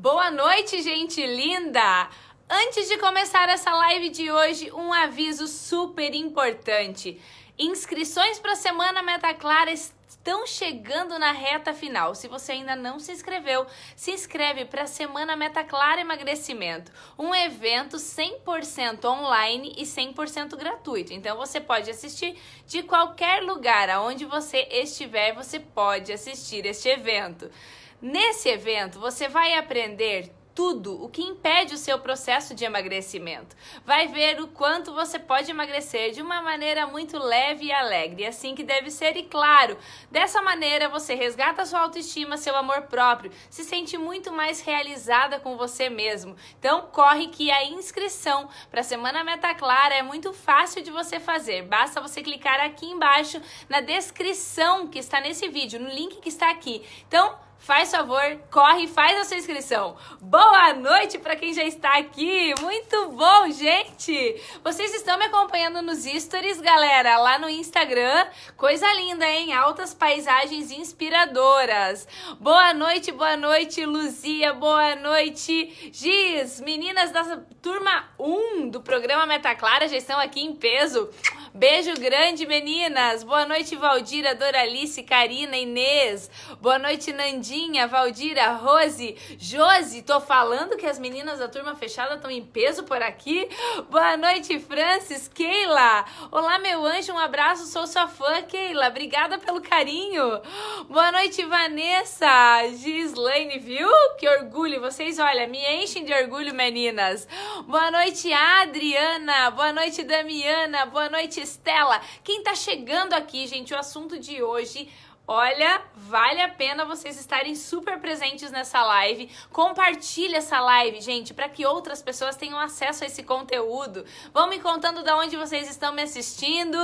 Boa noite, gente linda! Antes de começar essa live de hoje, um aviso super importante. Inscrições para a Semana Meta Clara estão chegando na reta final. Se você ainda não se inscreveu, se inscreve para a Semana Meta Clara Emagrecimento, um evento 100% online e 100% gratuito. Então você pode assistir de qualquer lugar, aonde você estiver, você pode assistir este evento. Nesse evento, você vai aprender tudo o que impede o seu processo de emagrecimento. Vai ver o quanto você pode emagrecer de uma maneira muito leve e alegre, assim que deve ser e claro. Dessa maneira você resgata sua autoestima, seu amor próprio, se sente muito mais realizada com você mesmo. Então corre que a inscrição para a semana Meta Clara é muito fácil de você fazer. Basta você clicar aqui embaixo na descrição que está nesse vídeo, no link que está aqui. Então faz favor, corre e faz a sua inscrição. Boa noite para quem já está aqui. Muito bom, gente. Vocês estão me acompanhando nos stories, galera, lá no Instagram. Coisa linda, hein? Altas paisagens inspiradoras. Boa noite, boa noite, Luzia. Boa noite, Giz. Meninas da turma 1 do programa Meta Clara já estão aqui em peso. Beijo grande, meninas. Boa noite, Valdira, Doralice, Karina, Inês. Boa noite, Nandinha, Valdira, Rose, Josi. Tô falando que as meninas da turma fechada estão em peso por aqui. Boa noite, Francis, Keila. Olá, meu anjo, um abraço. Sou sua fã, Keila. Obrigada pelo carinho. Boa noite, Vanessa, Gislaine, viu? Que orgulho. Vocês, olha, me enchem de orgulho, meninas. Boa noite, Adriana. Boa noite, Damiana. Boa noite, Estela. Quem tá chegando aqui, gente, o assunto de hoje Olha, vale a pena vocês estarem super presentes nessa live. Compartilhe essa live, gente, para que outras pessoas tenham acesso a esse conteúdo. Vão me contando de onde vocês estão me assistindo.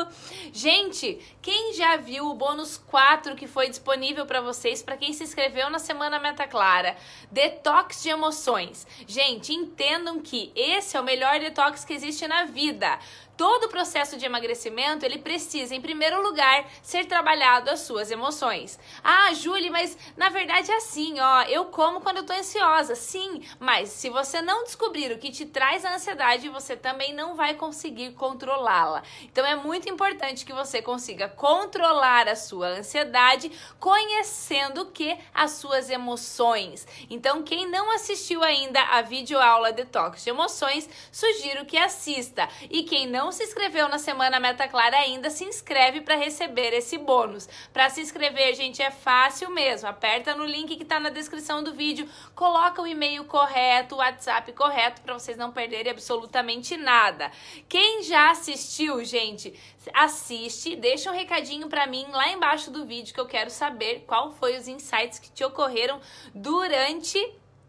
Gente, quem já viu o bônus 4 que foi disponível para vocês, para quem se inscreveu na Semana Meta Clara? Detox de emoções. Gente, entendam que esse é o melhor detox que existe na vida. Todo o processo de emagrecimento, ele precisa, em primeiro lugar, ser trabalhado as suas emoções. Ah, Julie, mas na verdade é assim, ó, eu como quando eu tô ansiosa. Sim, mas se você não descobrir o que te traz a ansiedade, você também não vai conseguir controlá-la. Então é muito importante que você consiga controlar a sua ansiedade, conhecendo que as suas emoções. Então, quem não assistiu ainda a videoaula Detox de Emoções, sugiro que assista. E quem não não se inscreveu na Semana Meta Clara ainda, se inscreve para receber esse bônus. Para se inscrever, gente, é fácil mesmo. Aperta no link que está na descrição do vídeo, coloca o e-mail correto, o WhatsApp correto para vocês não perderem absolutamente nada. Quem já assistiu, gente, assiste, deixa um recadinho para mim lá embaixo do vídeo que eu quero saber qual foi os insights que te ocorreram durante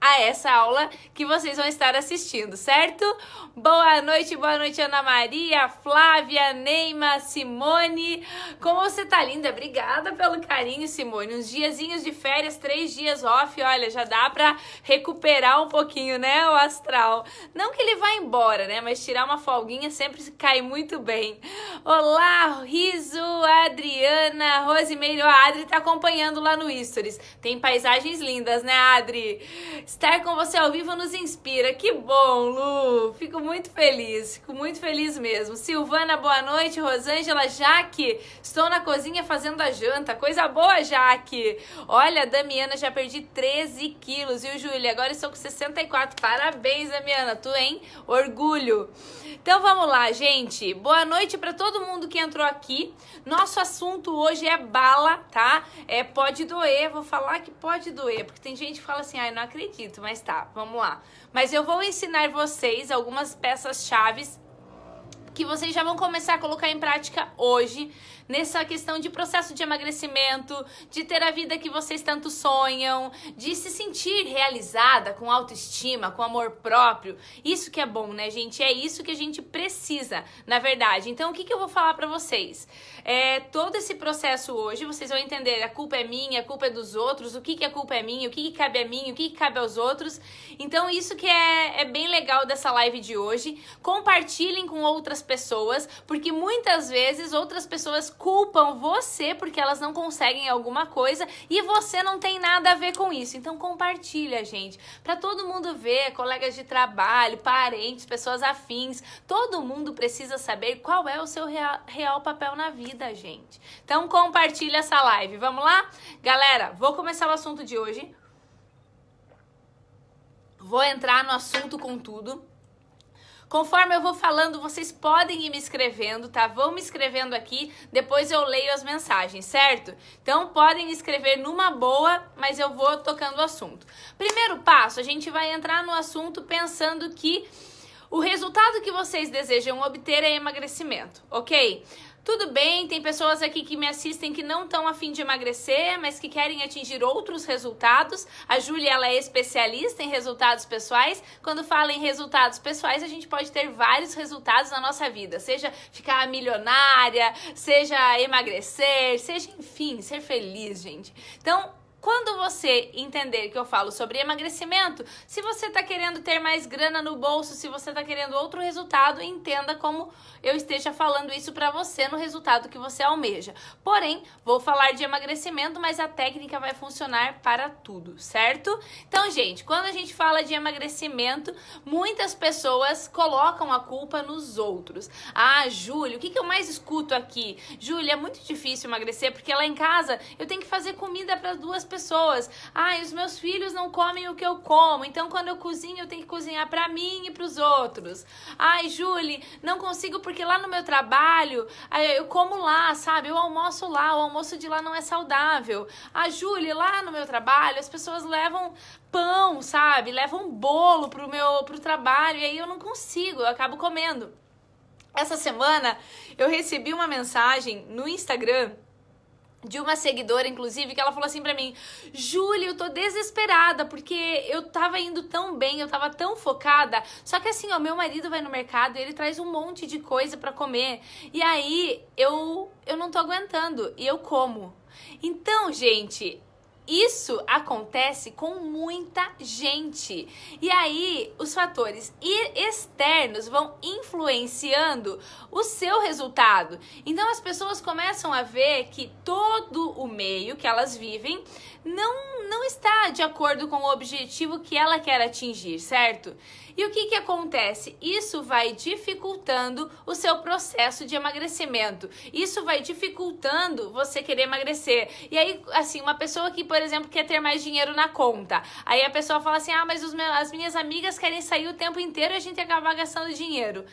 a essa aula que vocês vão estar assistindo, certo? Boa noite, boa noite, Ana Maria, Flávia, Neima, Simone. Como você tá linda? Obrigada pelo carinho, Simone. Uns diazinhos de férias, três dias off, olha, já dá pra recuperar um pouquinho, né, o astral. Não que ele vá embora, né, mas tirar uma folguinha sempre cai muito bem. Olá, Riso, Adriana, Rosimeiro. A Adri tá acompanhando lá no Stories. Tem paisagens lindas, né, Adri? Estar com você ao vivo nos inspira. Que bom, Lu! Fico muito feliz, fico muito feliz mesmo. Silvana, boa noite. Rosângela, Jaque, estou na cozinha fazendo a janta. Coisa boa, Jaque! Olha, Damiana, já perdi 13 quilos, viu, Júlia? Agora estou com 64. Parabéns, Damiana, tu, hein? Orgulho. Então vamos lá, gente. Boa noite para todo mundo que entrou aqui. Nosso assunto hoje é bala, tá? É pode doer, vou falar que pode doer, porque tem gente que fala assim: "Ai, ah, não acredito", mas tá, vamos lá. Mas eu vou ensinar vocês algumas peças chaves que vocês já vão começar a colocar em prática hoje, nessa questão de processo de emagrecimento, de ter a vida que vocês tanto sonham, de se sentir realizada com autoestima, com amor próprio. Isso que é bom, né, gente? É isso que a gente precisa, na verdade. Então, o que, que eu vou falar para vocês? É, todo esse processo hoje, vocês vão entender a culpa é minha, a culpa é dos outros, o que, que a culpa é minha, o que, que cabe a mim, o que, que cabe aos outros. Então, isso que é, é bem legal dessa live de hoje. Compartilhem com outras pessoas, porque muitas vezes outras pessoas culpam você porque elas não conseguem alguma coisa e você não tem nada a ver com isso. Então compartilha, gente, para todo mundo ver, colegas de trabalho, parentes, pessoas afins. Todo mundo precisa saber qual é o seu real, real papel na vida, gente. Então compartilha essa live. Vamos lá? Galera, vou começar o assunto de hoje. Vou entrar no assunto com tudo. Conforme eu vou falando, vocês podem ir me escrevendo, tá? Vão me escrevendo aqui, depois eu leio as mensagens, certo? Então podem escrever numa boa, mas eu vou tocando o assunto. Primeiro passo, a gente vai entrar no assunto pensando que o resultado que vocês desejam obter é emagrecimento, ok? Tudo bem, tem pessoas aqui que me assistem que não estão afim de emagrecer, mas que querem atingir outros resultados. A Júlia, ela é especialista em resultados pessoais. Quando fala em resultados pessoais, a gente pode ter vários resultados na nossa vida, seja ficar milionária, seja emagrecer, seja, enfim, ser feliz, gente. Então, quando você entender que eu falo sobre emagrecimento, se você está querendo ter mais grana no bolso, se você está querendo outro resultado, entenda como eu esteja falando isso para você no resultado que você almeja. Porém, vou falar de emagrecimento, mas a técnica vai funcionar para tudo, certo? Então, gente, quando a gente fala de emagrecimento, muitas pessoas colocam a culpa nos outros. Ah, Júlio, o que, que eu mais escuto aqui? Júlio, é muito difícil emagrecer porque lá em casa eu tenho que fazer comida para duas pessoas pessoas. Ah, os meus filhos não comem o que eu como, então quando eu cozinho eu tenho que cozinhar para mim e para os outros. Ai, Julie, não consigo porque lá no meu trabalho eh, eu como lá, sabe? Eu almoço lá, o almoço de lá não é saudável. Ah, Julie, lá no meu trabalho as pessoas levam pão, sabe? Levam bolo pro meu pro trabalho e aí eu não consigo, eu acabo comendo. Essa semana eu recebi uma mensagem no Instagram de uma seguidora, inclusive, que ela falou assim pra mim: Júlia, eu tô desesperada porque eu tava indo tão bem, eu tava tão focada. Só que assim, ó, meu marido vai no mercado e ele traz um monte de coisa para comer. E aí eu, eu não tô aguentando e eu como. Então, gente, isso acontece com muita gente. E aí, os fatores externos vão influenciando o seu resultado. Então, as pessoas começam a ver que todo o meio que elas vivem não, não está de acordo com o objetivo que ela quer atingir, certo? E o que, que acontece? Isso vai dificultando o seu processo de emagrecimento. Isso vai dificultando você querer emagrecer. E aí, assim, uma pessoa que, por exemplo, quer ter mais dinheiro na conta. Aí a pessoa fala assim: ah, mas meus, as minhas amigas querem sair o tempo inteiro e a gente acabar gastando dinheiro.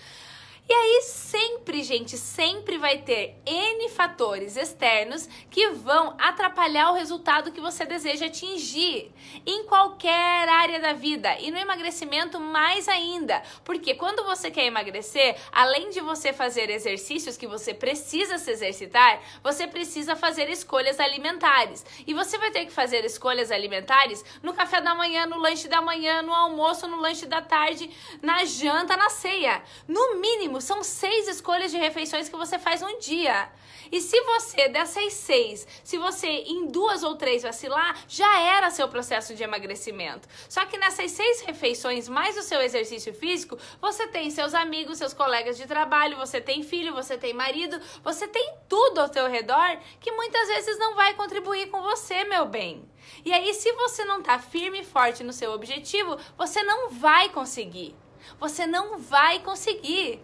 E aí sempre, gente, sempre vai ter N fatores externos que vão atrapalhar o resultado que você deseja atingir em qualquer área da vida e no emagrecimento mais ainda, porque quando você quer emagrecer, além de você fazer exercícios que você precisa se exercitar, você precisa fazer escolhas alimentares. E você vai ter que fazer escolhas alimentares no café da manhã, no lanche da manhã, no almoço, no lanche da tarde, na janta, na ceia. No mínimo são seis escolhas de refeições que você faz um dia. E se você, dessas seis, se você em duas ou três vacilar, já era seu processo de emagrecimento. Só que nessas seis refeições, mais o seu exercício físico, você tem seus amigos, seus colegas de trabalho, você tem filho, você tem marido, você tem tudo ao seu redor que muitas vezes não vai contribuir com você, meu bem. E aí, se você não tá firme e forte no seu objetivo, você não vai conseguir. Você não vai conseguir.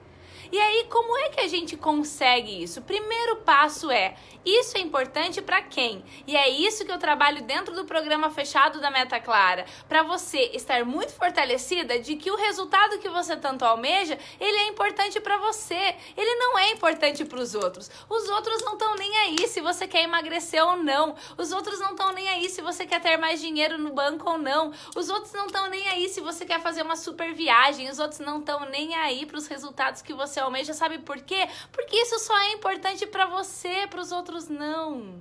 E aí, como é que a gente consegue isso? O primeiro passo é: isso é importante para quem? E é isso que eu trabalho dentro do programa fechado da Meta Clara, para você estar muito fortalecida de que o resultado que você tanto almeja, ele é importante para você. Ele não é importante para os outros. Os outros não estão nem aí se você quer emagrecer ou não. Os outros não estão nem aí se você quer ter mais dinheiro no banco ou não. Os outros não estão nem aí se você quer fazer uma super viagem. Os outros não estão nem aí para os resultados que você você almeja, sabe por quê? Porque isso só é importante para você, para os outros não.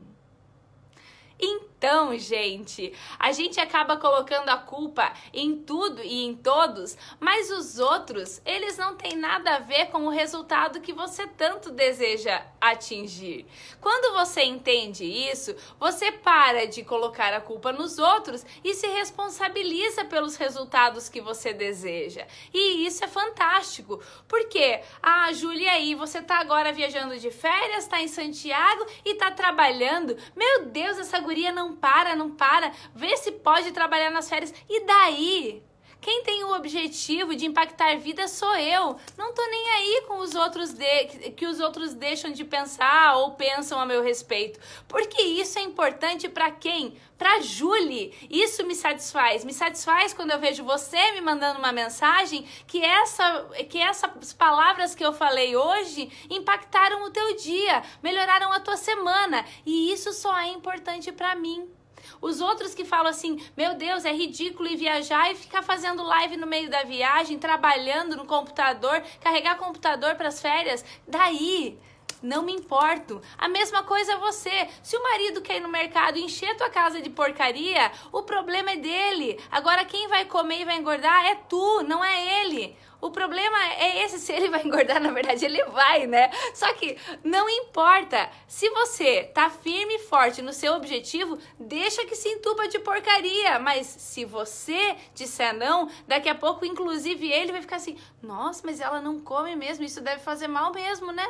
Então, gente, a gente acaba colocando a culpa em tudo e em todos, mas os outros, eles não têm nada a ver com o resultado que você tanto deseja atingir. Quando você entende isso, você para de colocar a culpa nos outros e se responsabiliza pelos resultados que você deseja. E isso é fantástico, porque ah, Júlia, aí você tá agora viajando de férias, tá em Santiago e tá trabalhando. Meu Deus, essa guria não para, não para. Vê se pode trabalhar nas férias. E daí? Quem tem o objetivo de impactar vidas sou eu. Não tô nem aí com os outros de... que os outros deixam de pensar ou pensam a meu respeito. Porque isso é importante para quem? Para Julie. Isso me satisfaz. Me satisfaz quando eu vejo você me mandando uma mensagem que essa que essas palavras que eu falei hoje impactaram o teu dia, melhoraram a tua semana, e isso só é importante para mim. Os outros que falam assim: meu Deus, é ridículo ir viajar e ficar fazendo live no meio da viagem, trabalhando no computador, carregar computador para as férias. Daí não me importo. A mesma coisa é você. Se o marido quer ir no mercado encher tua casa de porcaria, o problema é dele. Agora quem vai comer e vai engordar é tu, não é ele. O problema é esse, se ele vai engordar, na verdade ele vai, né? Só que não importa. Se você tá firme e forte no seu objetivo, deixa que se entupa de porcaria. Mas se você disser não, daqui a pouco, inclusive, ele vai ficar assim: nossa, mas ela não come mesmo, isso deve fazer mal mesmo, né?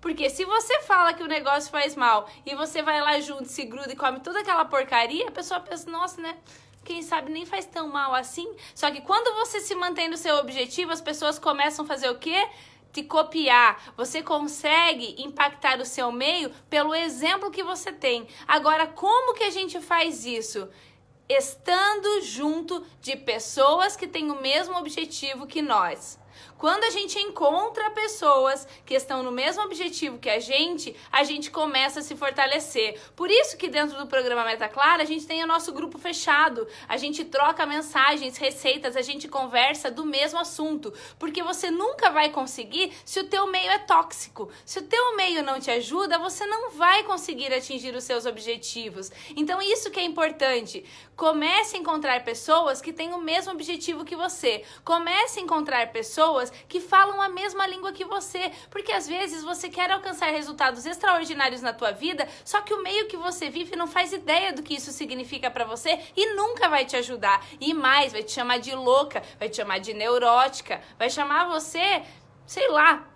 Porque se você fala que o negócio faz mal e você vai lá junto, se gruda e come toda aquela porcaria, a pessoa pensa, nossa, né? Quem sabe nem faz tão mal assim. Só que quando você se mantém no seu objetivo, as pessoas começam a fazer o quê? te copiar. Você consegue impactar o seu meio pelo exemplo que você tem. Agora, como que a gente faz isso? Estando junto de pessoas que têm o mesmo objetivo que nós. Quando a gente encontra pessoas que estão no mesmo objetivo que a gente, a gente começa a se fortalecer. Por isso que dentro do programa Meta Clara, a gente tem o nosso grupo fechado. A gente troca mensagens, receitas, a gente conversa do mesmo assunto, porque você nunca vai conseguir se o teu meio é tóxico. Se o teu meio não te ajuda, você não vai conseguir atingir os seus objetivos. Então isso que é importante. Comece a encontrar pessoas que têm o mesmo objetivo que você. Comece a encontrar pessoas pessoas que falam a mesma língua que você, porque às vezes você quer alcançar resultados extraordinários na tua vida, só que o meio que você vive não faz ideia do que isso significa para você e nunca vai te ajudar. E mais, vai te chamar de louca, vai te chamar de neurótica, vai chamar você, sei lá,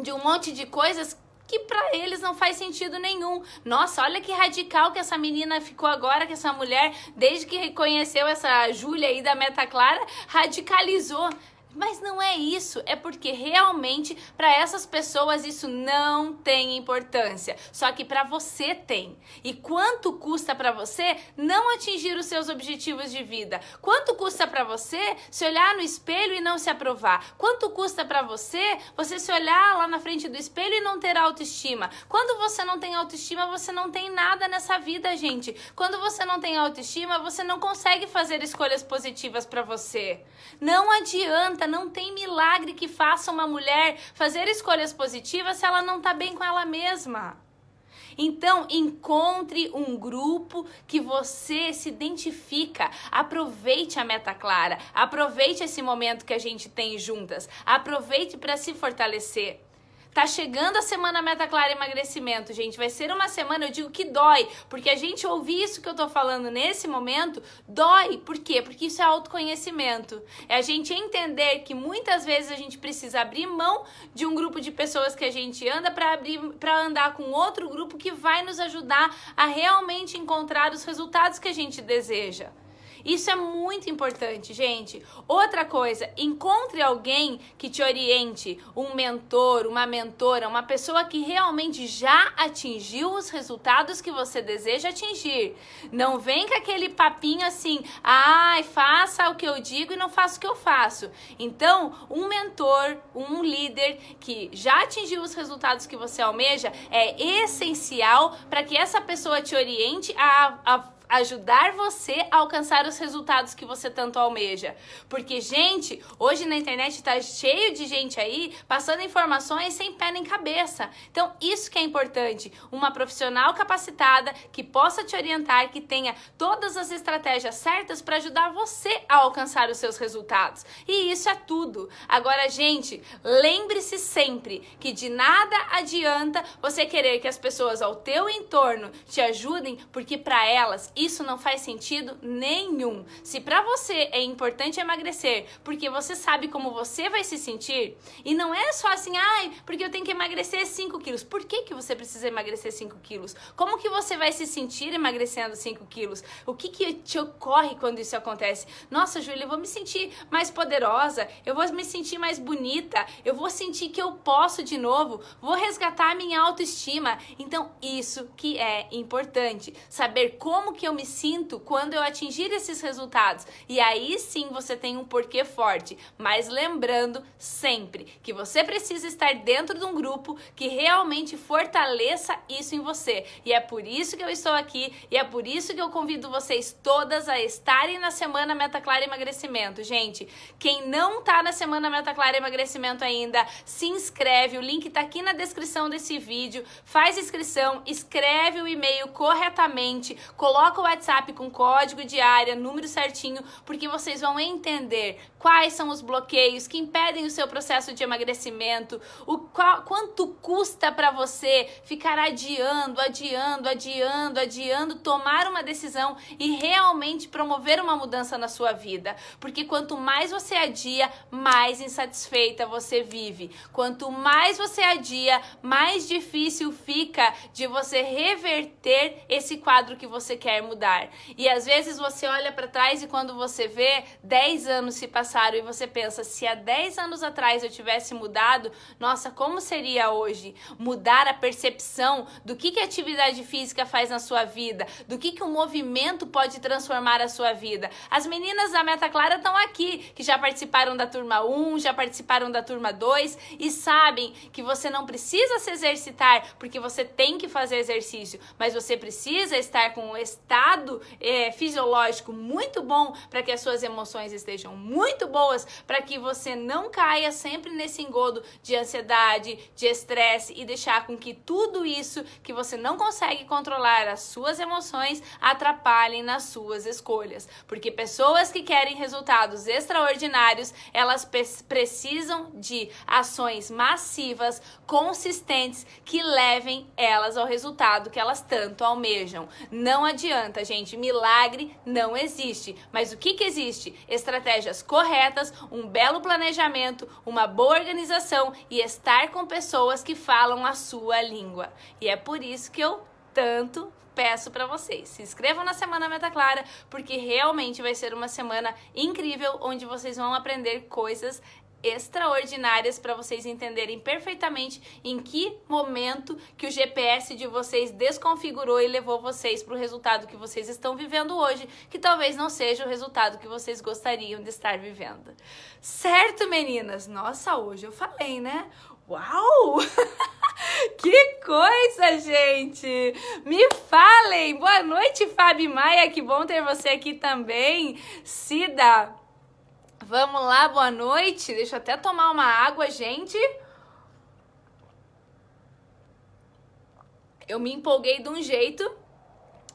de um monte de coisas que para eles não faz sentido nenhum. Nossa, olha que radical que essa menina ficou agora, que essa mulher, desde que reconheceu essa Júlia aí da Meta Clara, radicalizou. Mas não é isso, é porque realmente para essas pessoas isso não tem importância. Só que para você tem. E quanto custa para você não atingir os seus objetivos de vida? Quanto custa para você se olhar no espelho e não se aprovar? Quanto custa para você você se olhar lá na frente do espelho e não ter autoestima? Quando você não tem autoestima, você não tem nada nessa vida, gente. Quando você não tem autoestima, você não consegue fazer escolhas positivas para você. Não adianta não tem milagre que faça uma mulher fazer escolhas positivas se ela não está bem com ela mesma. Então, encontre um grupo que você se identifica. Aproveite a meta clara, aproveite esse momento que a gente tem juntas, aproveite para se fortalecer. Tá chegando a semana Meta Clara Emagrecimento, gente. Vai ser uma semana, eu digo que dói, porque a gente ouvir isso que eu tô falando nesse momento, dói. Por quê? Porque isso é autoconhecimento. É a gente entender que muitas vezes a gente precisa abrir mão de um grupo de pessoas que a gente anda para abrir para andar com outro grupo que vai nos ajudar a realmente encontrar os resultados que a gente deseja. Isso é muito importante, gente. Outra coisa, encontre alguém que te oriente, um mentor, uma mentora, uma pessoa que realmente já atingiu os resultados que você deseja atingir. Não vem com aquele papinho assim, ai, faça o que eu digo e não faça o que eu faço. Então, um mentor, um líder que já atingiu os resultados que você almeja é essencial para que essa pessoa te oriente a, a ajudar você a alcançar os resultados que você tanto almeja. Porque, gente, hoje na internet tá cheio de gente aí passando informações sem pé nem cabeça. Então, isso que é importante. Uma profissional capacitada que possa te orientar, que tenha todas as estratégias certas para ajudar você a alcançar os seus resultados. E isso é tudo. Agora, gente, lembre-se sempre que de nada adianta você querer que as pessoas ao teu entorno te ajudem, porque para elas isso não faz sentido nenhum. Se para você é importante emagrecer, porque você sabe como você vai se sentir, e não é só assim, ai, porque eu tenho que emagrecer 5 quilos. Por que, que você precisa emagrecer 5 quilos? Como que você vai se sentir emagrecendo 5 quilos? O que, que te ocorre quando isso acontece? Nossa, Júlia, eu vou me sentir mais poderosa, eu vou me sentir mais bonita, eu vou sentir que eu posso de novo, vou resgatar a minha autoestima. Então, isso que é importante, saber como que que eu me sinto quando eu atingir esses resultados. E aí sim você tem um porquê forte. Mas lembrando sempre que você precisa estar dentro de um grupo que realmente fortaleça isso em você. E é por isso que eu estou aqui e é por isso que eu convido vocês todas a estarem na semana Meta Clara Emagrecimento. Gente, quem não está na semana Meta Clara Emagrecimento ainda, se inscreve. O link está aqui na descrição desse vídeo. Faz inscrição, escreve o e-mail corretamente, coloca Coloca o WhatsApp com código de área, número certinho, porque vocês vão entender quais são os bloqueios que impedem o seu processo de emagrecimento, o qual, quanto custa para você ficar adiando, adiando, adiando, adiando, tomar uma decisão e realmente promover uma mudança na sua vida. Porque quanto mais você adia, mais insatisfeita você vive. Quanto mais você adia, mais difícil fica de você reverter esse quadro que você quer mudar. E às vezes você olha para trás e quando você vê, 10 anos se passaram e você pensa, se há 10 anos atrás eu tivesse mudado, nossa, como seria hoje? Mudar a percepção do que, que a atividade física faz na sua vida, do que, que o movimento pode transformar a sua vida. As meninas da Meta Clara estão aqui, que já participaram da turma 1, já participaram da turma 2 e sabem que você não precisa se exercitar, porque você tem que fazer exercício, mas você precisa estar com o estado estado é, fisiológico muito bom, para que as suas emoções estejam muito boas, para que você não caia sempre nesse engodo de ansiedade, de estresse e deixar com que tudo isso que você não consegue controlar, as suas emoções, atrapalhem nas suas escolhas. Porque pessoas que querem resultados extraordinários, elas precisam de ações massivas, consistentes, que levem elas ao resultado que elas tanto almejam. Não adianta adianta, gente. Milagre não existe. Mas o que, que existe? Estratégias corretas, um belo planejamento, uma boa organização e estar com pessoas que falam a sua língua. E é por isso que eu tanto peço para vocês. Se inscrevam na Semana Meta Clara, porque realmente vai ser uma semana incrível onde vocês vão aprender coisas extraordinárias para vocês entenderem perfeitamente em que momento que o GPS de vocês desconfigurou e levou vocês para o resultado que vocês estão vivendo hoje, que talvez não seja o resultado que vocês gostariam de estar vivendo. Certo, meninas? Nossa, hoje eu falei, né? Uau! que coisa, gente! Me falem! Boa noite, Fábio Maia, que bom ter você aqui também. Cida, Vamos lá, boa noite. Deixa eu até tomar uma água, gente. Eu me empolguei de um jeito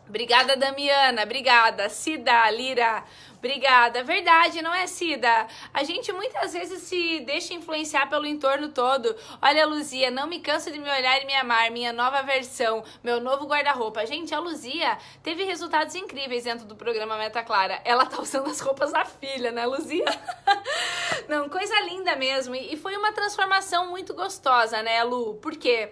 Obrigada, Damiana. Obrigada, Cida, Lira. Obrigada. Verdade, não é, Cida? A gente muitas vezes se deixa influenciar pelo entorno todo. Olha, Luzia, não me canso de me olhar e me amar. Minha nova versão, meu novo guarda-roupa. Gente, a Luzia teve resultados incríveis dentro do programa Meta Clara. Ela tá usando as roupas da filha, né, Luzia? não, coisa linda mesmo. E foi uma transformação muito gostosa, né, Lu? Por quê?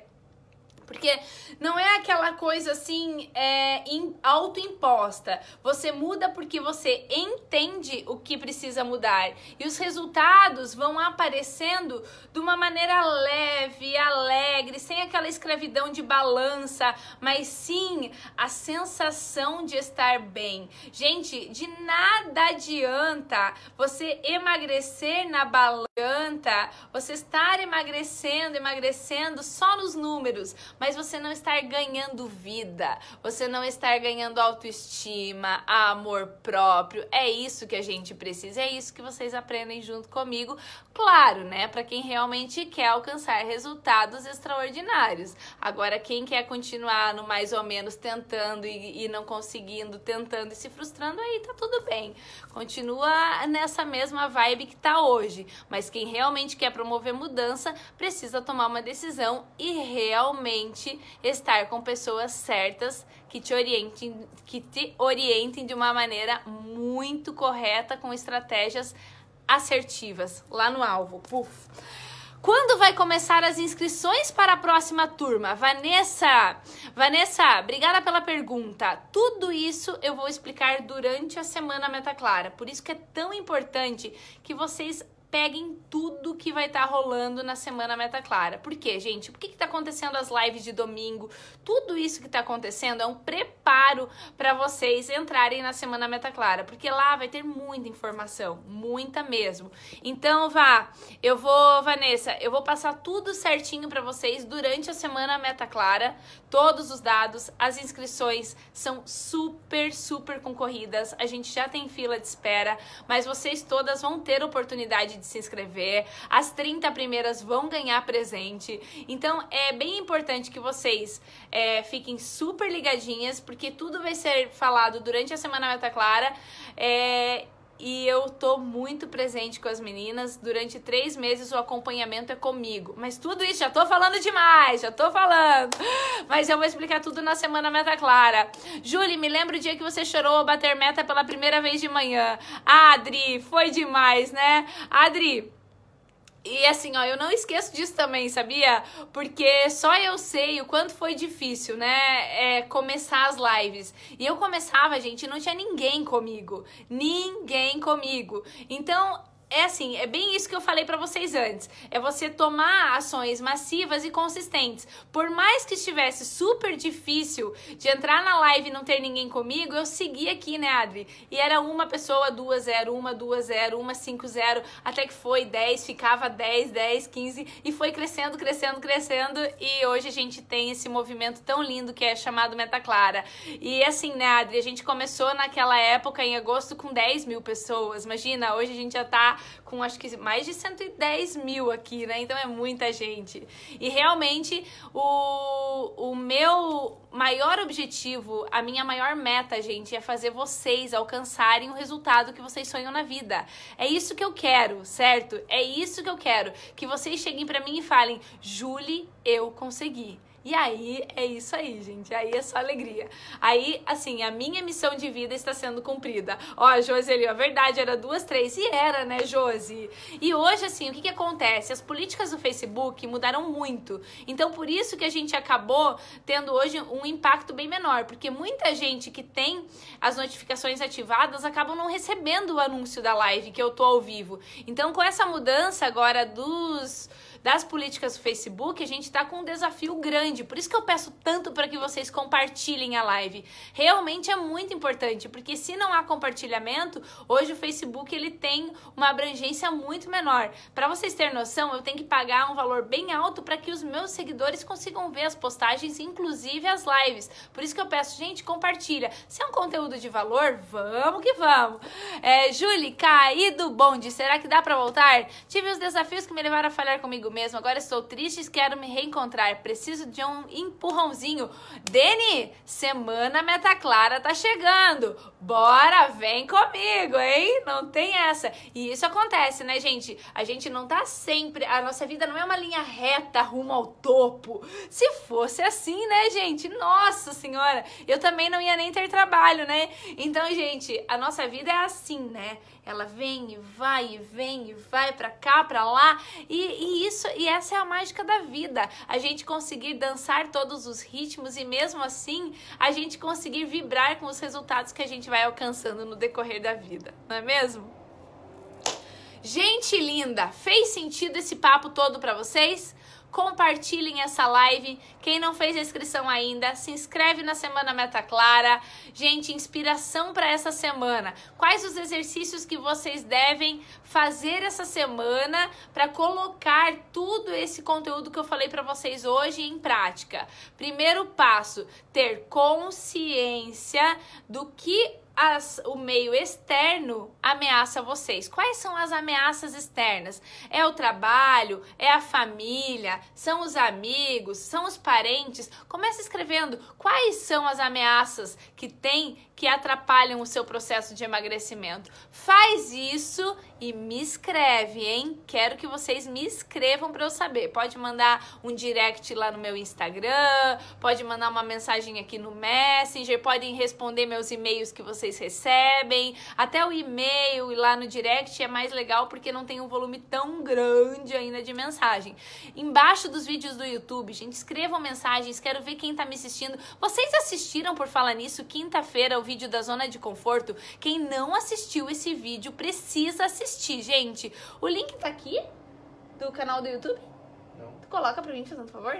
Porque não é aquela coisa assim é, autoimposta. Você muda porque você entende o que precisa mudar. E os resultados vão aparecendo de uma maneira leve, alegre, sem aquela escravidão de balança, mas sim a sensação de estar bem. Gente, de nada adianta você emagrecer na balança, você estar emagrecendo, emagrecendo só nos números, mas mas você não estar ganhando vida, você não estar ganhando autoestima, amor próprio. É isso que a gente precisa, é isso que vocês aprendem junto comigo. Claro, né, para quem realmente quer alcançar resultados extraordinários. Agora quem quer continuar no mais ou menos tentando e, e não conseguindo, tentando e se frustrando, aí tá tudo bem. Continua nessa mesma vibe que tá hoje, mas quem realmente quer promover mudança precisa tomar uma decisão e realmente importante estar com pessoas certas que te orientem, que te orientem de uma maneira muito correta com estratégias assertivas lá no alvo. Puf. Quando vai começar as inscrições para a próxima turma? Vanessa, Vanessa, obrigada pela pergunta. Tudo isso eu vou explicar durante a semana Meta Clara. Por isso que é tão importante que vocês peguem tudo que vai estar tá rolando na semana Meta Clara. Por quê, gente? Por que está acontecendo as lives de domingo? Tudo isso que está acontecendo é um preparo para vocês entrarem na semana Meta Clara, porque lá vai ter muita informação, muita mesmo. Então, vá, eu vou, Vanessa, eu vou passar tudo certinho para vocês durante a semana Meta Clara, todos os dados. As inscrições são super, super concorridas. A gente já tem fila de espera, mas vocês todas vão ter oportunidade de se inscrever. As 30 primeiras vão ganhar presente. Então é bem importante que vocês é, fiquem super ligadinhas, porque tudo vai ser falado durante a Semana Meta Clara. É, e eu tô muito presente com as meninas. Durante três meses o acompanhamento é comigo. Mas tudo isso, já tô falando demais, já tô falando. Mas eu vou explicar tudo na semana Meta Clara. Julie, me lembra o dia que você chorou ao bater meta pela primeira vez de manhã. Adri, foi demais, né? Adri, e assim, ó, eu não esqueço disso também, sabia? Porque só eu sei o quanto foi difícil, né? É, começar as lives. E eu começava, gente, e não tinha ninguém comigo. Ninguém comigo. Então, é assim, é bem isso que eu falei para vocês antes. É você tomar ações massivas e consistentes. Por mais que estivesse super difícil de entrar na live e não ter ninguém comigo, eu segui aqui, né, Adri? E era uma pessoa, duas, zero, uma, duas, zero, uma, cinco, zero, até que foi dez, ficava dez, dez, quinze, e foi crescendo, crescendo, crescendo, e hoje a gente tem esse movimento tão lindo que é chamado Meta Clara. E assim, né, Adri, a gente começou naquela época, em agosto, com 10 mil pessoas, imagina, hoje a gente já tá com acho que mais de 110 mil aqui, né? Então é muita gente. E realmente o, o meu maior objetivo, a minha maior meta, gente, é fazer vocês alcançarem o resultado que vocês sonham na vida. É isso que eu quero, certo? É isso que eu quero. Que vocês cheguem para mim e falem: Julie, eu consegui. E aí é isso aí, gente. Aí é só alegria. Aí, assim, a minha missão de vida está sendo cumprida. Ó, Josi ali, ó, verdade, era duas, três. E era, né, Josi? E hoje, assim, o que, que acontece? As políticas do Facebook mudaram muito. Então, por isso que a gente acabou tendo hoje um impacto bem menor. Porque muita gente que tem as notificações ativadas acabam não recebendo o anúncio da live que eu tô ao vivo. Então, com essa mudança agora dos das políticas do Facebook, a gente está com um desafio grande. Por isso que eu peço tanto para que vocês compartilhem a live. Realmente é muito importante, porque se não há compartilhamento, hoje o Facebook ele tem uma abrangência muito menor. Para vocês terem noção, eu tenho que pagar um valor bem alto para que os meus seguidores consigam ver as postagens, inclusive as lives. Por isso que eu peço, gente, compartilha. Se é um conteúdo de valor, vamos que vamos. É, Julie, caí do bonde. Será que dá para voltar? Tive os desafios que me levaram a falhar comigo mesmo. Agora estou triste, quero me reencontrar. Preciso de um empurrãozinho. Deni, semana Meta Clara tá chegando. Bora, vem comigo, hein? Não tem essa. E isso acontece, né, gente? A gente não tá sempre. A nossa vida não é uma linha reta rumo ao topo. Se fosse assim, né, gente? Nossa senhora, eu também não ia nem ter trabalho, né? Então, gente, a nossa vida é assim, né? Ela vem e vai e vem e vai para cá, para lá. E, e, isso e essa é a mágica da vida. A gente conseguir dançar todos os ritmos e mesmo assim a gente conseguir vibrar com os resultados que a gente vai alcançando no decorrer da vida, não é mesmo? Gente linda, fez sentido esse papo todo para vocês? compartilhem essa live. Quem não fez a inscrição ainda, se inscreve na Semana Meta Clara. Gente, inspiração para essa semana. Quais os exercícios que vocês devem fazer essa semana para colocar tudo esse conteúdo que eu falei para vocês hoje em prática? Primeiro passo, ter consciência do que as, o meio externo ameaça vocês. Quais são as ameaças externas? É o trabalho? É a família? São os amigos? São os parentes? Começa escrevendo quais são as ameaças que tem que atrapalham o seu processo de emagrecimento. Faz isso e me escreve, hein? Quero que vocês me escrevam para eu saber. Pode mandar um direct lá no meu Instagram, pode mandar uma mensagem aqui no Messenger, podem responder meus e-mails que vocês recebem. Até o e-mail e lá no direct é mais legal porque não tem um volume tão grande ainda de mensagem. Embaixo dos vídeos do YouTube, gente, escrevam mensagens, quero ver quem tá me assistindo. Vocês assistiram por falar nisso quinta-feira vídeo da zona de conforto. Quem não assistiu esse vídeo precisa assistir, gente. O link tá aqui do canal do YouTube. Não. Tu coloca pra mim, fazendo um favor?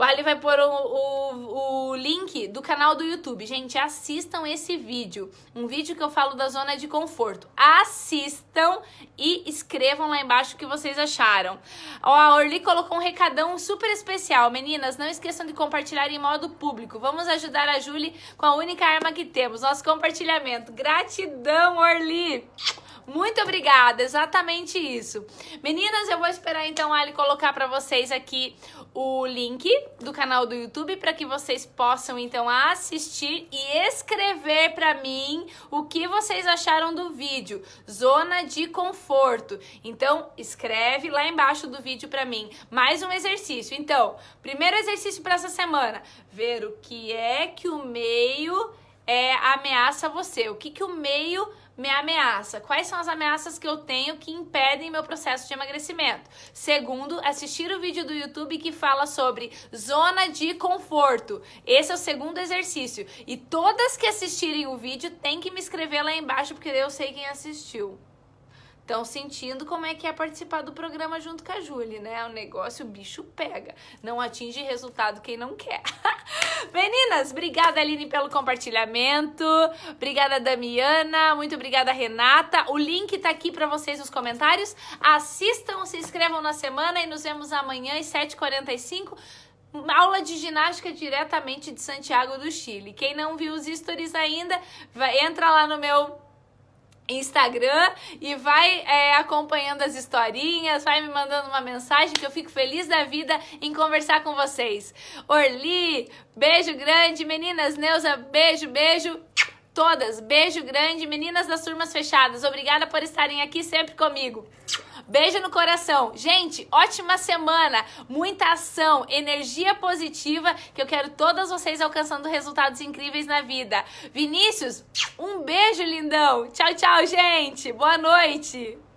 O Ali vai pôr o, o, o, link do canal do YouTube. Gente, assistam esse vídeo. Um vídeo que eu falo da zona de conforto. Assistam e escrevam lá embaixo o que vocês acharam. Ó, a Orli colocou um recadão super especial. Meninas, não esqueçam de compartilhar em modo público. Vamos ajudar a Julie com a única arma que temos, nosso compartilhamento. Gratidão, Orli! Muito obrigada, exatamente isso. Meninas, eu vou esperar então a Ali colocar para vocês aqui o link do canal do YouTube para que vocês possam então assistir e escrever para mim o que vocês acharam do vídeo, zona de conforto. Então, escreve lá embaixo do vídeo para mim. Mais um exercício. Então, primeiro exercício para essa semana, ver o que é que o meio é, ameaça você, o que que o meio me ameaça. Quais são as ameaças que eu tenho que impedem meu processo de emagrecimento? Segundo, assistir o vídeo do YouTube que fala sobre zona de conforto. Esse é o segundo exercício. E todas que assistirem o vídeo têm que me escrever lá embaixo, porque eu sei quem assistiu estão sentindo como é que é participar do programa junto com a Julie, né? O negócio, o bicho pega. Não atinge resultado quem não quer. Meninas, obrigada, Aline, pelo compartilhamento. Obrigada, Damiana. Muito obrigada, Renata. O link tá aqui para vocês nos comentários. Assistam, se inscrevam na semana e nos vemos amanhã às 7h45 aula de ginástica diretamente de Santiago do Chile. Quem não viu os stories ainda, vai, entra lá no meu Instagram e vai é, acompanhando as historinhas, vai me mandando uma mensagem que eu fico feliz da vida em conversar com vocês. Orli, beijo grande, meninas, Neuza, beijo, beijo. Todas, beijo grande, meninas das turmas fechadas. Obrigada por estarem aqui sempre comigo. Beijo no coração. Gente, ótima semana, muita ação, energia positiva, que eu quero todas vocês alcançando resultados incríveis na vida. Vinícius, um beijo lindão. Tchau, tchau, gente. Boa noite.